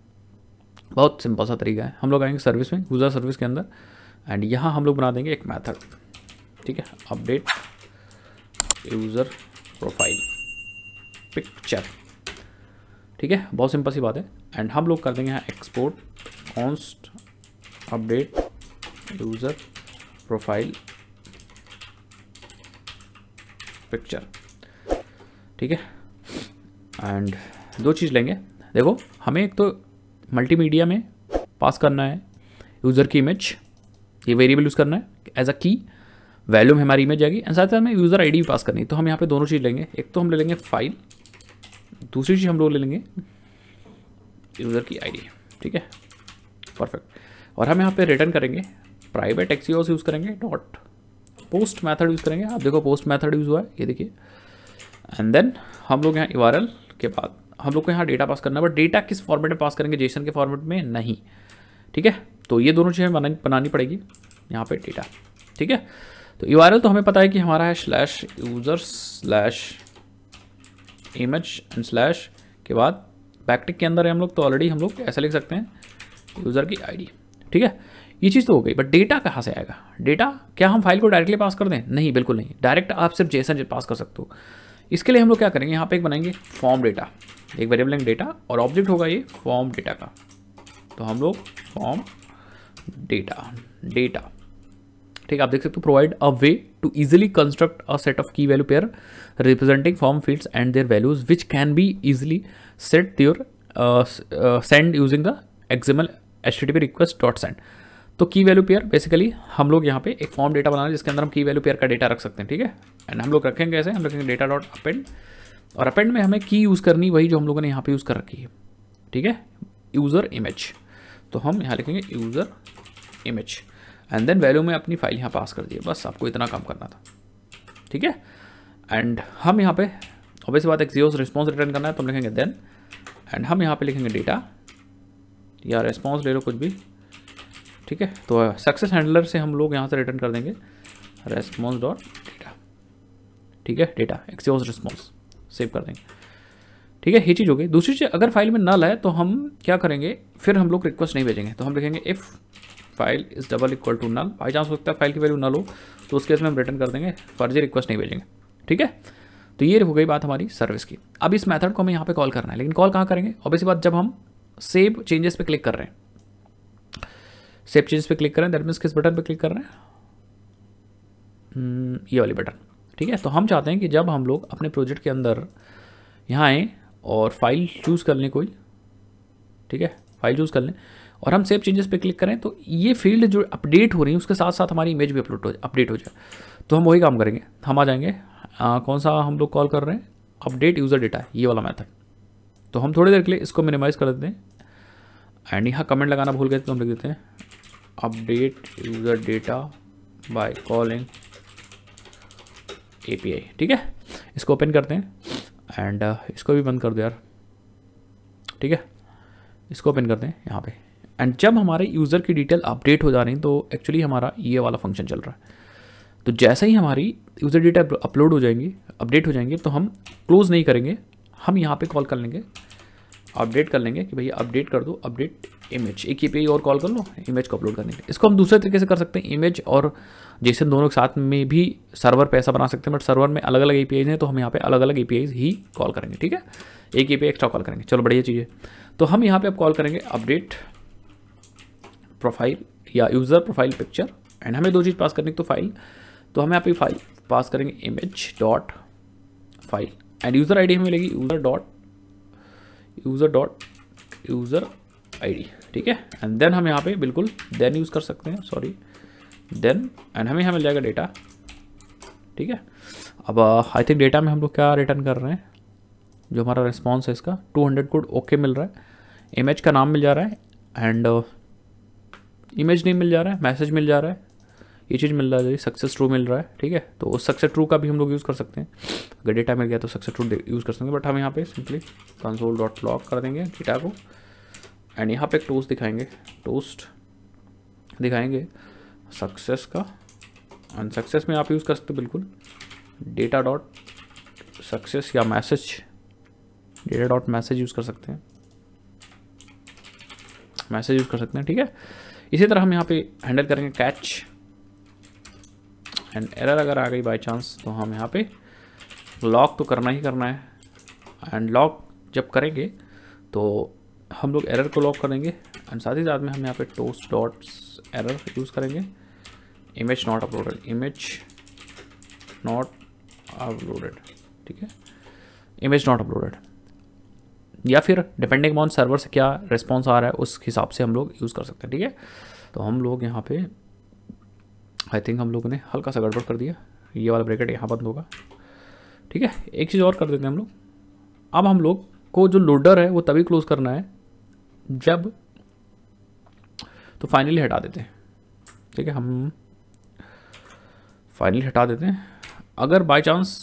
बहुत सिंपल सा तरीका है हम लोग आएंगे सर्विस में यूज़र सर्विस के अंदर एंड यहाँ हम लोग बना देंगे एक मैथड ठीक है अपडेट यूज़र प्रोफाइल पिक्चर ठीक है बहुत सिंपल सी बात है एंड हम लोग कर देंगे यहाँ export const update user profile picture ठीक है एंड दो चीज़ लेंगे देखो हमें एक तो मल्टीमीडिया में पास करना है यूज़र की इमेज ये वेरिएबल यूज़ करना है एज अ की वैल्यू में हमारी इमेज आएगी एंड साथ ही साथ में यूज़र आईडी भी पास करनी है तो हम यहाँ पे दोनों चीज़ लेंगे एक तो हम ले लेंगे फाइल दूसरी चीज़ हम लोग ले लेंगे यूज़र की आईडी ठीक है परफेक्ट और हम यहाँ पे रिटर्न करेंगे प्राइवेट ओस यूज़ करेंगे डॉट पोस्ट मैथड यूज़ करेंगे आप देखो पोस्ट मैथड यूज़ हुआ है ये देखिए एंड देन हम लोग यहाँ इवारल के बाद हम लोग को यहाँ डेटा पास करना है बट डेटा किस फॉर्मेट में पास करेंगे जेसन के फॉर्मेट में नहीं ठीक है तो ये दोनों चीज़ें बनानी पड़ेगी यहाँ पे डेटा ठीक है तो यू तो हमें पता है कि हमारा है slash user slash image and slash के बाद बैकटिक के अंदर है हम लोग तो ऑलरेडी हम लोग ऐसा लिख सकते हैं यूज़र की आईडी ठीक है ये चीज़ तो हो गई बट डेटा कहाँ से आएगा डेटा क्या हम फाइल को डायरेक्टली पास कर दें नहीं बिल्कुल नहीं डायरेक्ट आप सिर्फ जैसा जैसे पास कर सकते हो इसके लिए हम लोग क्या करेंगे यहाँ पे एक बनाएंगे फॉर्म डेटा एक वेरिएबल लेंगे डेटा और ऑब्जेक्ट होगा ये फॉर्म डेटा का तो हम लोग फॉर्म डेटा डेटा ठीक है आप देख सकते हो provide a way to easily construct a set of key value pair representing form fields and their values which can be easily set the or send using the XML H T request dot send तो key value pair basically हम लोग यहाँ पे एक form data बनाना है जिसके अंदर हम की वैल्यू पेयर का डेटा रख सकते हैं ठीक है एंड हम लोग रखेंगे ऐसे हम रखेंगे डेटा डॉट अपेंड और अपेंड में हमें की यूज़ करनी वही जो हम लोगों ने यहाँ पे यूज़ कर रखी है ठीक है यूज़र इमेज तो हम यहाँ लिखेंगे user image and then value में अपनी फाइल यहाँ पास कर दिए बस आपको इतना काम करना था ठीक है एंड हम यहाँ पे ऑब्वियस बात एक जीरो रिस्पॉन्स रिटर्न करना है तो हम लिखेंगे देन एंड हम यहाँ पे लिखेंगे डेटा या रिस्पॉन्स ले लो कुछ भी ठीक है तो सक्सेस uh, हैंडलर से हम लोग यहाँ से रिटर्न कर देंगे रेस्पॉन्स डॉट डेटा ठीक है डेटा एक्सियोज रिस्पॉन्स सेव कर देंगे ठीक है ये चीज़ हो गई दूसरी चीज़ अगर फाइल में नल है तो हम क्या करेंगे फिर हम लोग रिक्वेस्ट नहीं भेजेंगे तो हम लिखेंगे if file is double equal to null by chance हो सकता है फाइल की वैल्यू नल हो तो उसके केस हम रिटर्न कर देंगे फर्जी रिक्वेस्ट नहीं भेजेंगे ठीक है तो ये हो गई बात हमारी सर्विस की अब इस मेथड को हमें यहाँ पे कॉल करना है लेकिन कॉल कहाँ करेंगे और इसी बात जब हम सेव चेंजेस पे क्लिक कर रहे हैं सेव चेंजेस पे क्लिक कर रहे हैं दैट मीन्स किस बटन पे क्लिक कर रहे हैं hmm, ये वाली बटन ठीक है तो हम चाहते हैं कि जब हम लोग अपने प्रोजेक्ट के अंदर यहाँ आएँ और फाइल चूज़ कर लें कोई ठीक है फाइल चूज़ कर लें और हम सेव चेंजेस पे क्लिक करें तो ये फील्ड जो अपडेट हो रही है उसके साथ साथ हमारी इमेज भी अपलोड हो अपडेट हो जाए तो हम वही काम करेंगे हम आ जाएंगे आ, कौन सा हम लोग कॉल कर रहे हैं अपडेट यूज़र डेटा ये वाला मैथड तो हम थोड़ी देर के लिए इसको मिनिमाइज़ कर देते हैं एंड यहाँ कमेंट लगाना भूल गए तो हम लिख देते हैं update user data by calling a ठीक है इसको ओपन करते हैं एंड इसको भी बंद कर दो यार ठीक है इसको ओपन करते हैं यहाँ पे एंड जब हमारे यूज़र की डिटेल अपडेट हो जा रही तो एक्चुअली हमारा ये वाला फंक्शन चल रहा है तो जैसे ही हमारी यूज़र डेटा अपलोड हो जाएंगी अपडेट हो जाएंगे तो हम क्लोज़ नहीं करेंगे हम यहाँ पे कॉल कर लेंगे अपडेट कर लेंगे कि भैया अपडेट कर दो अपडेट इमेज एक ही पे और कॉल कर लो इमेज को अपलोड करने के इसको हम दूसरे तरीके से कर सकते हैं इमेज और जैसे दोनों के साथ में भी सर्वर पैसा बना सकते हैं बट सर्वर में अलग अलग ए हैं तो हम यहाँ पे अलग अलग ए ही कॉल करेंगे ठीक है एक पे एक्स्ट्रा कॉल करेंगे चलो बढ़िया चीज़ है तो हम यहाँ पर अब कॉल करेंगे अपडेट प्रोफाइल या यूज़र प्रोफाइल पिक्चर एंड हमें दो चीज़ पास करनी तो फाइल तो हमें यहाँ पे फाइल पास करेंगे image dot file and user D हमें मिलेगी user dot user dot user D ठीक है एंड देन हम यहाँ पे बिल्कुल देन यूज़ कर सकते हैं सॉरी देन एंड हमें यहाँ मिल जाएगा डेटा ठीक है अब आई थिंक डेटा में हम लोग क्या रिटर्न कर रहे हैं जो हमारा रिस्पॉन्स है इसका 200 कोड ओके मिल रहा है इमेज का नाम मिल जा रहा है एंड इमेज नहीं मिल जा रहा है मैसेज मिल जा रहा है ये चीज़ मिल रहा है सक्सेस ट्रू मिल रहा है ठीक है तो उस सक्सेस ट्रू का भी हम लोग यूज़ कर सकते हैं अगर डेटा मिल गया तो सक्सेस ट्रू यूज़ कर सकते हैं बट हम यहाँ पे सिंपली कंसोल डॉट लॉक कर देंगे डेटा को एंड यहाँ पे एक टोस्ट दिखाएंगे टोस्ट दिखाएंगे सक्सेस का एंड सक्सेस में आप यूज़ कर सकते बिल्कुल डेटा डॉट सक्सेस या message data dot message use कर सकते हैं मैसेज यूज़ कर सकते हैं ठीक है इसी तरह हम यहाँ पे हैंडल करेंगे कैच एंड एरर अगर आ गई बाई चांस तो हम यहाँ पे लॉक तो करना ही करना है एंड लॉक जब करेंगे तो हम लोग एरर को लॉक करेंगे एंड साथ ही साथ में हम यहाँ पे टोस्ट डॉट्स एरर यूज़ करेंगे image not uploaded image not uploaded ठीक है इमेज नॉट अपलोडेड या फिर डिपेंडिंग ऑन सर्वर से क्या रिस्पॉन्स आ रहा है उस हिसाब से हम लोग यूज़ कर सकते हैं ठीक है तो हम लोग यहाँ पे आई थिंक हम लोगों ने हल्का सा गड़बड़ कर दिया ये वाला ब्रैकेट यहाँ बंद होगा ठीक है एक चीज़ और कर देते हैं हम लोग अब हम लोग को जो लोडर है वो तभी क्लोज करना है जब तो फाइनली हटा देते हैं ठीक है हम फाइनली हटा देते हैं अगर बाई चांस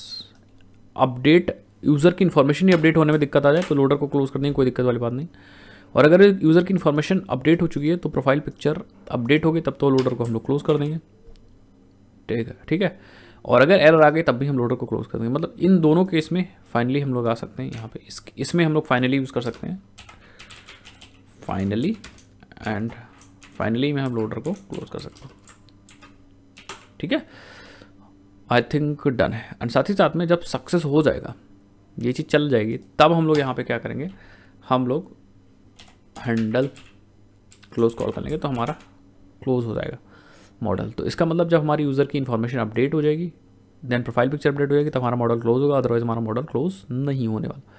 अपडेट यूज़र की इन्फॉर्मेशन ही अपडेट होने में दिक्कत आ जाए तो लोडर को क्लोज़ करने की कोई दिक्कत वाली बात नहीं और अगर यूज़र की इन्फॉर्मेशन अपडेट हो चुकी है तो प्रोफाइल पिक्चर अपडेट होगी तब तो लोडर को हम लोग क्लोज़ कर देंगे ठीक है ठीक है और अगर एरर आ गई तब भी हम लोडर को क्लोज़ कर देंगे मतलब इन दोनों केस में फाइनली हम लोग आ सकते हैं यहाँ पर इस इसमें हम लोग फाइनली यूज़ कर सकते हैं फाइनली एंड फाइनली में हम लोडर को क्लोज़ कर सकते हैं ठीक है आई थिंक डन है एंड साथ ही साथ में जब सक्सेस हो जाएगा ये चीज़ चल जाएगी तब हम लोग यहाँ पे क्या करेंगे हम लोग हैंडल क्लोज कॉल कर लेंगे तो हमारा क्लोज हो जाएगा मॉडल तो इसका मतलब जब हमारी यूज़र की इन्फॉर्मेशन अपडेट हो जाएगी देन प्रोफाइल पिक्चर अपडेट हो जाएगी तो हमारा मॉडल क्लोज होगा अदरवाइज हमारा मॉडल क्लोज नहीं होने वाला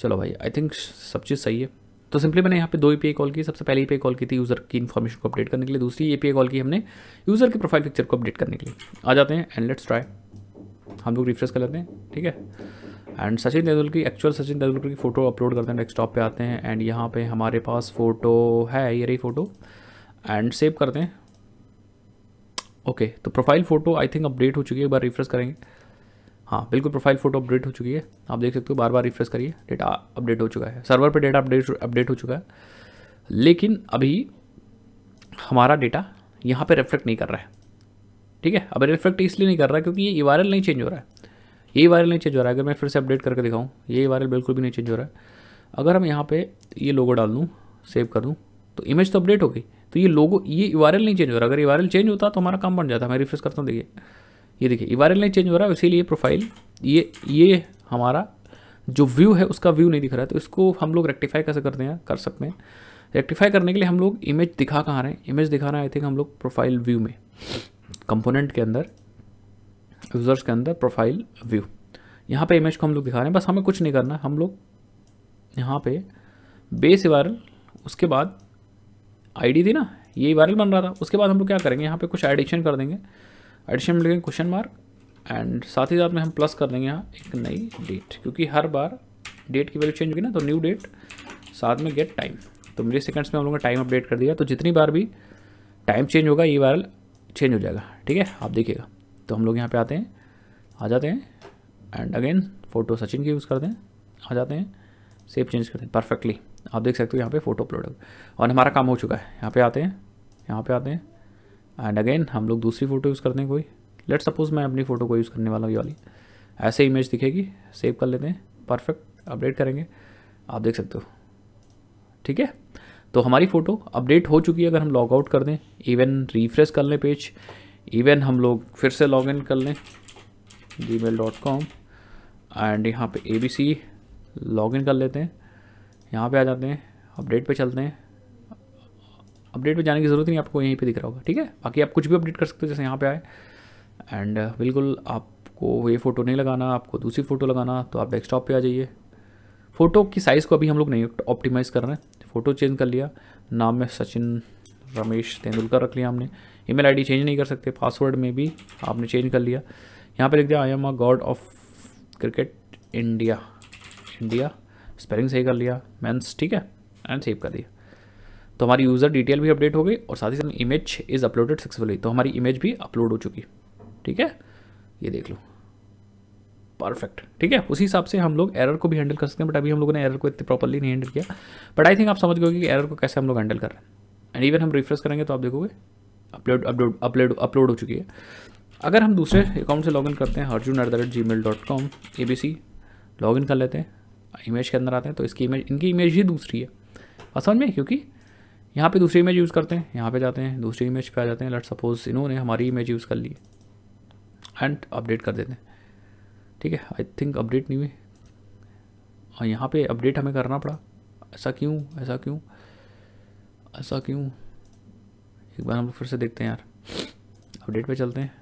चलो भाई आई थिंक सब चीज़ सही है तो सिंपली मैंने यहाँ पे दो ई कॉल की सबसे पहले ई कॉल की थी यूज़र की इन्फॉर्मेशन को अपडेट करने के लिए दूसरी ई कॉल की हमने यूज़र के प्रोफाइल पिक्चर को अपडेट करने के लिए आ जाते हैं एंड लेट्स ट्राई हम लोग रिफ्रेश कर लेते हैं ठीक है एंड सचिन तेंदुलकर की एक्चुअल सचिन तेंदुलकर की फ़ोटो अपलोड करते हैं डेस्कटॉप पे आते हैं एंड यहाँ पे हमारे पास फ़ोटो है ये रही फ़ोटो एंड सेव करते हैं ओके okay, तो profile photo I think update हो चुकी है एक बार रिफ्रेश करेंगे हाँ बिल्कुल प्रोफाइल फ़ोटो अपडेट हो चुकी है आप देख सकते हो बार बार रिफ्रेश करिए डेटा अपडेट हो चुका है सर्वर पर डेटा अपडेट अपडेट हो चुका है लेकिन अभी हमारा डेटा यहाँ पर रिफ्लेक्ट नहीं कर रहा है ठीक है अब रिफ्लेक्ट इसलिए नहीं कर रहा है क्योंकि ये ई नहीं चेंज हो रहा है ये वायरल नहीं चेंज हो रहा है अगर मैं फिर से अपडेट करके दिखाऊँ ये वायरल बिल्कुल भी नहीं चेंज हो रहा है अगर हम यहाँ पे ये लोगो डाल दूँ सेव कर दूँ तो इमेज तो अपडेट हो गई तो ये लोगो ये वायरल नहीं चेंज हो रहा अगर ये वायरल चेंज होता तो हमारा काम बन जाता मैं रिफ्रेश करता हूँ देखिए ये देखिए ये वायरल नहीं चेंज हो रहा है इसीलिए प्रोफाइल ये ये हमारा जो व्यू है उसका व्यू नहीं दिख रहा है तो इसको हम लोग रेक्टिफाई कैसे करते हैं कर सकते हैं रेक्टिफाई करने के लिए हम लोग इमेज दिखा कहाँ रहे हैं इमेज दिखा रहे हैं आई थिंक हम लोग प्रोफाइल व्यू में कंपोनेंट के अंदर यूज़र्स के अंदर प्रोफाइल व्यू यहाँ पे इमेज को हम लोग दिखा रहे हैं बस हमें कुछ नहीं करना हम लोग यहाँ पे बेस वायरल उसके बाद आईडी थी ना ये वायरल बन रहा था उसके बाद हम लोग क्या करेंगे यहाँ पे कुछ एडिशन कर देंगे एडिशन में लिखेंगे क्वेश्चन मार्क एंड साथ ही साथ में हम प्लस कर देंगे यहाँ एक नई डेट क्योंकि हर बार डेट की वैल्यू चेंज होगी ना तो न्यू डेट साथ में गेट टाइम तो मेरे सेकेंड्स में हम लोगों ने टाइम अपडेट कर दिया तो जितनी बार भी टाइम चेंज होगा ये वायरल चेंज हो जाएगा ठीक है आप देखिएगा तो हम लोग यहाँ पे आते हैं आ जाते हैं एंड अगेन फ़ोटो सचिन की यूज़ करते हैं आ जाते हैं सेव चेंज करते हैं परफेक्टली आप देख सकते हो यहाँ पे फ़ोटो अपलोड और हमारा काम हो चुका है यहाँ पे आते हैं यहाँ पे आते हैं एंड अगेन हम लोग दूसरी फ़ोटो यूज़ करते हैं कोई लेट सपोज़ मैं अपनी फ़ोटो को यूज़ करने वाला हूँ ये वाली ऐसे इमेज दिखेगी सेव कर लेते हैं परफेक्ट अपडेट करेंगे आप देख सकते हो ठीक है तो हमारी फ़ोटो अपडेट हो चुकी है अगर हम लॉग आउट कर दें इवन रिफ्रेश कर लें पेज इवन हम लोग फिर से लॉग इन कर लें Gmail dot com and यहाँ पे ए बी सी लॉग इन कर लेते हैं यहाँ पे आ जाते हैं अपडेट पे चलते हैं अपडेट पे जाने की ज़रूरत नहीं आपको यहीं पे दिख रहा होगा ठीक है बाकी आप कुछ भी अपडेट कर सकते हो जैसे यहाँ पे आए एंड uh, बिल्कुल आपको ये फ़ोटो नहीं लगाना आपको दूसरी फ़ोटो लगाना तो आप डेस्कटॉप पे आ जाइए फ़ोटो की साइज़ को अभी हम लोग नहीं ऑप्टिमाइज़ कर रहे हैं फ़ोटो चेंज कर लिया नाम में सचिन रमेश तेंदुलकर रख लिया हमने ईमेल आईडी चेंज नहीं कर सकते पासवर्ड में भी आपने चेंज कर लिया यहाँ पे लिख दिया I am a god of cricket India India spelling सही कर लिया मैंस ठीक है एंड सेव कर दिया तो हमारी यूज़र डिटेल भी अपडेट हो गई और साथ ही साथ इमेज इज़ अपलोडेड सक्सेसफुली तो हमारी इमेज भी अपलोड हो चुकी ठीक है ये देख लो परफेक्ट ठीक है उसी हिसाब से हम लोग एरर को भी हैंडल कर सकते हैं बट अभी हम लोगों ने एरर को इतने प्रॉपरली नहीं हैंडल किया बट आई थिंक आप समझ गए कि एरर को कैसे हम लोग हैंडल कर रहे हैं एंड इवन हम रिफ्रेश करेंगे तो आप देखोगे अपलोड अपलोड अपलोड अपलोड हो चुकी है अगर हम दूसरे अकाउंट से लॉगिन करते हैं Arjun at the rate Gmail dot com A B C login कर लेते हैं इमेज के अंदर आते हैं तो इसकी इमेज इनकी इमेज ही दूसरी है और समझ में क्योंकि यहाँ पे दूसरी इमेज यूज़ करते हैं यहाँ पे जाते हैं दूसरी इमेज पे आ जाते हैं लेट सपोज इन्होंने हमारी इमेज यूज़ कर ली एंड अपडेट कर देते हैं ठीक है आई थिंक अपडेट नहीं हुई और यहाँ पे अपडेट हमें करना पड़ा ऐसा क्यों ऐसा क्यों ऐसा क्यों एक बार हम लोग फिर से देखते हैं यार अपडेट पे चलते हैं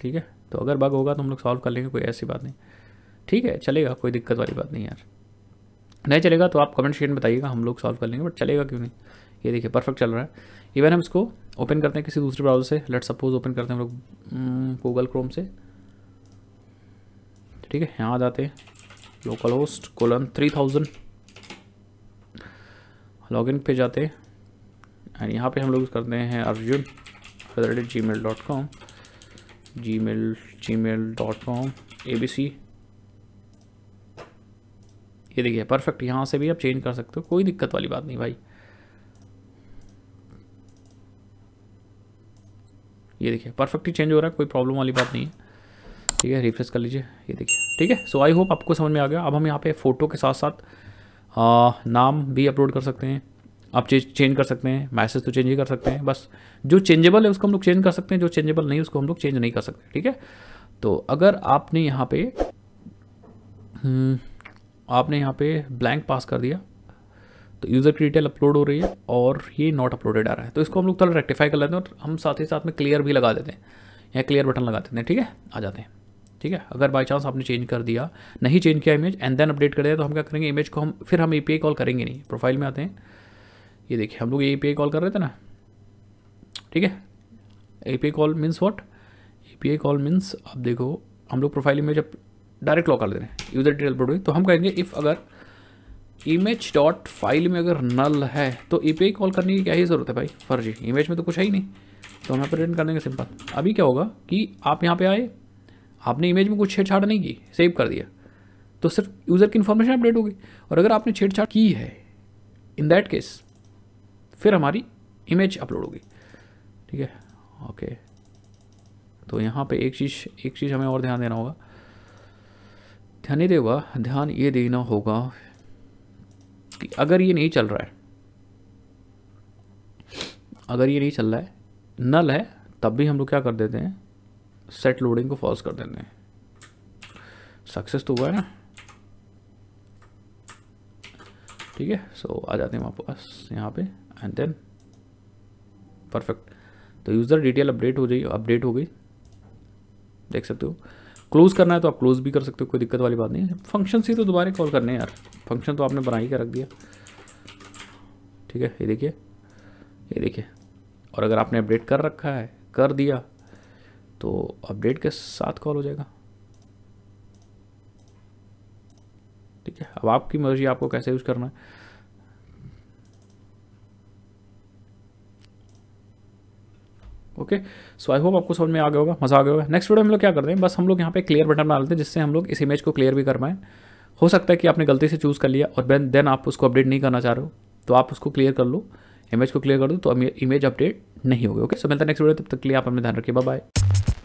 ठीक है तो अगर बग होगा तो हम लोग सॉल्व कर लेंगे कोई ऐसी बात नहीं ठीक है चलेगा कोई दिक्कत वाली बात नहीं यार नहीं चलेगा तो आप कमेंट सेक्शन में बताइएगा हम लोग सॉल्व कर लेंगे बट चलेगा क्यों नहीं ये देखिए परफेक्ट चल रहा है इवन हम इसको ओपन करते हैं किसी दूसरे ब्राउजर से लेट सपोज ओपन करते हैं हम लोग गूगल क्रोम हम्म, से ठीक है यहाँ आ जाते हैं localhost colon three thousand login पे जाते हैं एंड यहाँ पे हम लोग करते हैं Arjun at the rate Gmail dot com Gmail Gmail dot com A B C ये देखिए परफेक्ट यहाँ से भी आप चेंज कर सकते हो कोई दिक्कत वाली बात नहीं भाई ये देखिए परफेक्टली चेंज हो रहा है कोई प्रॉब्लम वाली बात नहीं है ठीक है रिफ्रेश कर लीजिए ये देखिए ठीक है सो आई होप आपको समझ में आ गया अब हम यहाँ पे फ़ोटो के साथ साथ आ, नाम भी अपलोड कर सकते हैं आप चेंज कर सकते हैं मैसेज तो चेंज ही कर सकते हैं बस जो चेंजेबल है उसको हम लोग चेंज कर सकते हैं जो चेंजेबल नहीं उसको हम लोग चेंज नहीं कर सकते ठीक है तो अगर आपने यहाँ पे हम्म, आपने यहाँ पे ब्लैंक पास कर दिया तो यूज़र की डिटेल अपलोड हो रही है और ये नॉट अपलोडेड आ रहा है तो इसको हम लोग थोड़ा रेक्टिफाई कर लेते हैं और हम साथ ही साथ में क्लियर भी लगा देते हैं यहाँ क्लियर बटन लगा देते हैं ठीक है आ जाते हैं ठीक है अगर बाई चांस आपने चेंज कर दिया नहीं चेंज किया इमेज एंड देन अपडेट कर दिया तो हम क्या करेंगे इमेज को हम फिर हम ए कॉल करेंगे नहीं प्रोफाइल में आते हैं ये देखिए हम लोग ए पी आई कॉल कर रहे थे ना ठीक है A P I call means what A P I call means आप देखो हम लोग प्रोफाइल इमेज अब डायरेक्ट लॉक कर दे रहे हैं यूज़र डिटेल प्रोडक्ट तो हम कहेंगे इफ़ अगर इमेज डॉट फाइल में अगर नल है तो ए पी आई कॉल करने की क्या ही ज़रूरत है भाई फर्जी इमेज में तो कुछ है ही नहीं तो हम यहाँ पर रिटर्न कर देंगे सिंपल अभी क्या होगा कि आप यहाँ पे आए आपने इमेज में कुछ छेड़छाड़ नहीं की सेव कर दिया तो सिर्फ यूज़र की इन्फॉर्मेशन अपडेट होगी और अगर आपने छेड़छाड़ की है इन दैट केस फिर हमारी इमेज अपलोड होगी ठीक है ओके तो यहाँ पे एक चीज़ एक चीज़ हमें और ध्यान देना होगा ध्यान नहीं देगा ध्यान ये देना होगा कि अगर ये नहीं चल रहा है अगर ये नहीं चल रहा है नल है तब भी हम लोग क्या कर देते हैं सेट लोडिंग को फॉल्स कर देते हैं सक्सेस तो हुआ है ना ठीक है सो आ जाते हैं वापस पास यहाँ पे एंड देन परफेक्ट तो यूज़र डिटेल अपडेट हो जाइए अपडेट हो गई देख सकते हो क्लोज करना है तो आप क्लोज भी कर सकते हो कोई दिक्कत वाली बात नहीं है फंक्शन से तो दोबारा कॉल करने यार फंक्शन तो आपने बना ही कर रख दिया ठीक है ये देखिए ये देखिए और अगर आपने अपडेट कर रखा है कर दिया तो अपडेट के साथ कॉल हो जाएगा ठीक है अब आपकी मर्जी आपको कैसे यूज़ करना है ओके सो आई होप आपको समझ में आ गया होगा मज़ा आ गया होगा नेक्स्ट वीडियो में हम लोग क्या करते हैं बस हम लोग यहाँ पे क्लियर बटन डालते हैं जिससे हम लोग इस इमेज को क्लियर भी कर पाएँ हो सकता है कि आपने गलती से चूज़ कर लिया और देन देन आप उसको अपडेट नहीं करना चाह रहे हो तो आप उसको क्लियर कर लो इमेज को क्लियर कर दो तो इमेज अपडेट नहीं होगी ओके सो मिलता है नेक्स्ट वीडियो तब तक के लिए आप अपने ध्यान रखिए बाय